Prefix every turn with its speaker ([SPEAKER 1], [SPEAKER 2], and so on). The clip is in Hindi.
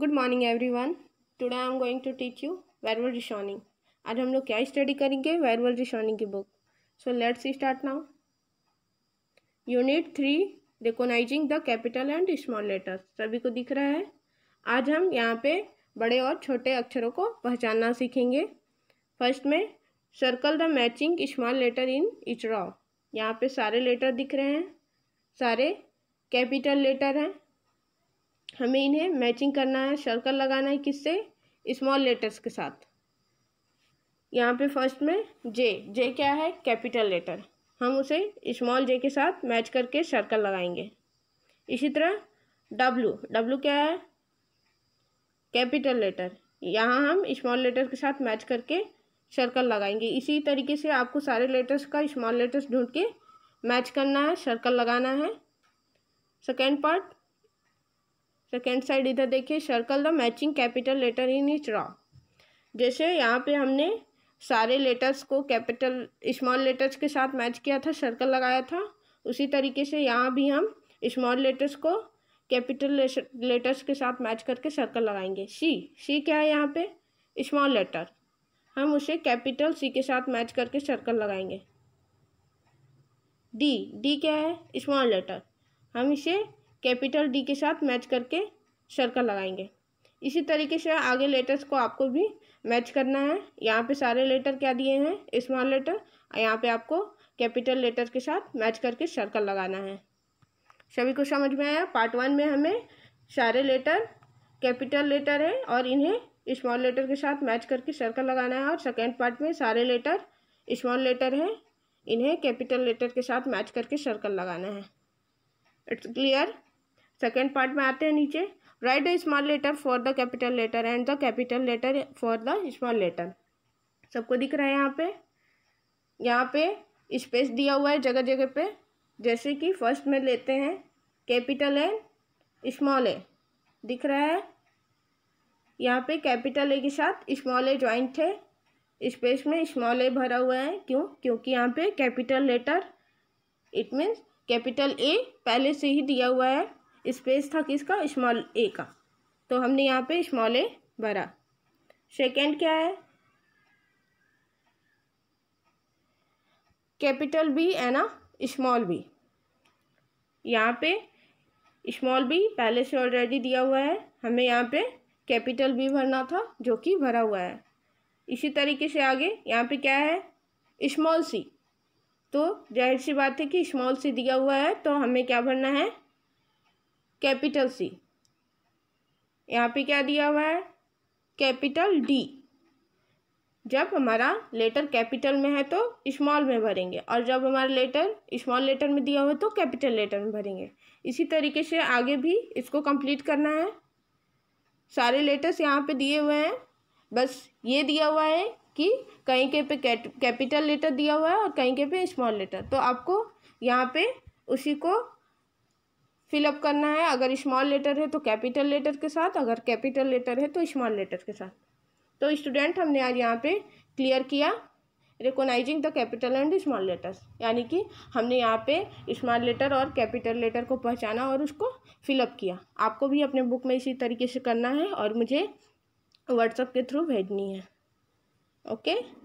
[SPEAKER 1] good morning one today I am going to teach you वेरवल रिशॉनिंग आज हम लोग क्या स्टडी करेंगे वेरवल रिशॉनिंग की book so let's start now unit three recognizing the capital and small letters सभी को दिख रहा है आज हम यहाँ पे बड़े और छोटे अक्षरों को पहचानना सीखेंगे फर्स्ट में circle the matching small letter in each यहाँ पे सारे लेटर दिख रहे हैं सारे कैपिटल लेटर हैं हमें इन्हें मैचिंग करना है सर्कल लगाना है किससे स्मॉल लेटर्स के साथ यहाँ पे फर्स्ट में जे जे क्या है कैपिटल लेटर हम उसे स्मॉल जे के साथ मैच करके सर्कल लगाएंगे इसी तरह डब्लू डब्लू क्या है कैपिटल लेटर यहाँ हम स्मॉल लेटर के साथ मैच करके सर्कल लगाएंगे इसी तरीके से आपको सारे लेटर्स का स्मॉल लेटर्स ढूंढ के मैच करना है सर्कल लगाना है सेकेंड पार्ट सेकेंड साइड इधर देखिए circle the matching capital letter in each row जैसे यहाँ पे हमने सारे लेटर्स को कैपिटल स्मॉल लेटर्स के साथ मैच किया था सर्कल लगाया था उसी तरीके से यहाँ भी हम स्मॉल लेटर्स को कैपिटल लेटर्स के साथ मैच करके सर्कल लगाएंगे सी सी क्या है यहाँ पे स्मॉल लेटर हम उसे कैपिटल सी के साथ मैच करके सर्कल लगाएंगे डी डी क्या है स्मॉल लेटर हम इसे कैपिटल डी के साथ मैच करके सर्कल लगाएंगे इसी तरीके से आगे लेटर्स को आपको भी मैच करना है यहाँ पे सारे लेटर क्या दिए हैं स्मॉल लेटर और यहाँ पे आपको कैपिटल लेटर के साथ मैच करके सर्कल लगाना है सभी को समझ में आया पार्ट वन में हमें सारे लेटर कैपिटल लेटर है और इन्हें स्मॉल लेटर के साथ मैच करके सर्कल लगाना है और सेकेंड पार्ट में सारे लेटर स्मॉल लेटर हैं इन्हें कैपिटल लेटर के साथ मैच करके सर्कल लगाना है इट्स क्लियर सेकेंड पार्ट में आते हैं नीचे right the small letter for the capital letter and the capital letter for the small letter सबको दिख रहा है यहाँ पे यहाँ पे स्पेस दिया हुआ है जगह जगह पे जैसे कि फर्स्ट में लेते हैं कैपिटल एंड स्मॉल ए दिख रहा है यहाँ पे कैपिटल ए के साथ स्मॉल ए ज्वाइंट है स्पेस में स्मॉल ए भरा हुआ है क्यों क्योंकि यहाँ पे capital letter it means capital A पहले से ही दिया हुआ है स्पेस था किसका स्मॉल ए का तो हमने यहाँ पे स्मॉल ए भरा सेकेंड क्या है कैपिटल बी है ना स्मॉल बी यहाँ पे स्मॉल बी पहले से ऑलरेडी दिया हुआ है हमें यहाँ पे कैपिटल बी भरना था जो कि भरा हुआ है इसी तरीके से आगे यहाँ पे क्या है स्मॉल सी तो जाहिर सी बात है कि स्मॉल सी दिया हुआ है तो हमें क्या भरना है कैपिटल सी यहाँ पे क्या दिया हुआ है कैपिटल डी जब हमारा लेटर कैपिटल में है तो स्मॉल में भरेंगे और जब हमारा लेटर स्मॉल लेटर में दिया हुआ है तो कैपिटल लेटर में भरेंगे इसी तरीके से आगे भी इसको कंप्लीट करना है सारे लेटर्स यहाँ पे दिए हुए हैं बस ये दिया हुआ है कि कहीं के पे कैपिटल लेटर दिया हुआ है और कहीं के पे स्मॉल लेटर तो आपको यहाँ पे उसी को फिलअप करना है अगर स्मॉल लेटर है तो कैपिटल लेटर के साथ अगर कैपिटल लेटर है तो स्मॉल लेटर के साथ तो स्टूडेंट हमने आज यहाँ पे क्लियर किया recognizing the capital and small letters यानी कि हमने यहाँ पे स्मॉल लेटर और कैपिटल लेटर को पहचाना और उसको फिलअप किया आपको भी अपने बुक में इसी तरीके से करना है और मुझे व्हाट्सअप के थ्रू भेजनी है ओके